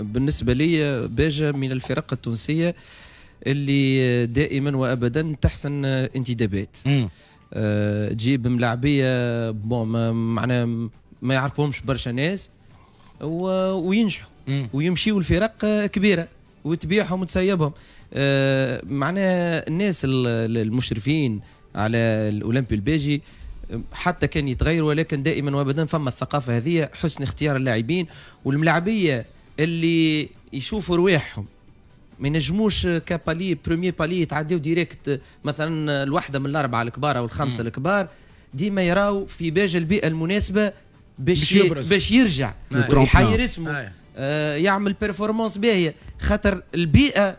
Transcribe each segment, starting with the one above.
بالنسبة لي باجة من الفرق التونسية اللي دائما وابدا تحسن انتدابات آه تجيب ملاعبيه بون معناها ما يعرفهمش برشا ناس وينجحوا ويمشيوا الفرق كبيره وتبيعهم وتسيبهم آه معناها الناس المشرفين على الاولمبي الباجي حتى كان يتغير ولكن دائما وابدا فما الثقافه هذه حسن اختيار اللاعبين والملاعبيه اللي يشوفوا رواحهم ما ينجموش كبالي بروميير بالي يتعداو ديريكت مثلا الوحده من الاربعه الكبار او الخمسه مم. الكبار ديما يراو في باج البيئه المناسبه باش باش يرجع آه. يحير اسمه آه, آه، يعمل بيرفورمانس باهيه خاطر البيئه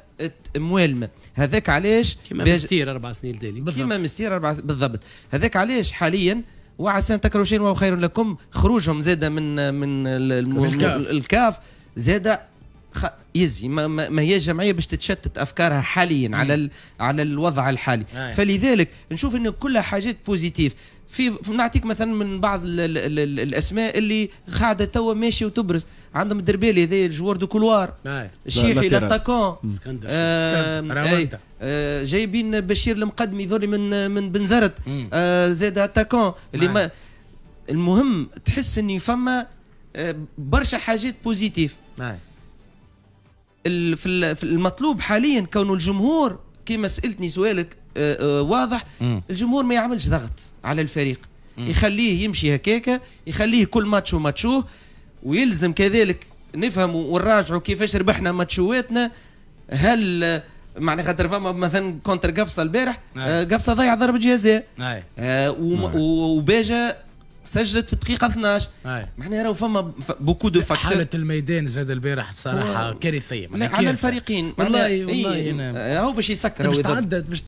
موالمه هذاك علاش كيما مستير اربع سنين لتالي كيما مستير اربع بالضبط هذاك علاش حاليا وعسى ان تكرهوا شيئا وهو خير لكم خروجهم زاده من من الكاف, الكاف زاد خ... يزي ما, ما هي جمعيه باش تتشتت افكارها حاليا مم. على ال... على الوضع الحالي آه. يعني. فلذلك نشوف انه كلها حاجات بوزيتيف في نعطيك مثلا من بعض ال ال ال ال الاسماء اللي قاعده توا ماشي وتبرز عندهم الدربالي هذا الجوار دو كولوار آه. الشيخي لاتاكون اسكندر آه،, آه جايبين بشير المقدمي ذولي من من بنزرت آه زاد اتاكون اللي آه. ما المهم تحس اني فما آه، برشا حاجات بوزيتيف نعم. في المطلوب حاليا كون الجمهور كما سالتني سؤالك آه، آه، واضح الجمهور ما يعملش ضغط على الفريق يخليه يمشي هكاكا يخليه كل ماتش وماتشوه ويلزم كذلك نفهموا ونراجعوا كيفاش ربحنا ماتشواتنا هل معنى خاطر فما مثلا كونتر قفصه البارح نعم. قفصه ضيع ضربه جزاء نعم. وباجا سجلت في الدقيقه 12 معناها راهو فما بوكو دو فاكتور حاله الميدان زاد البارح بصراحه كارثيه على الفريقين والله والله إيه، هو باش يسكر باش تعدى باش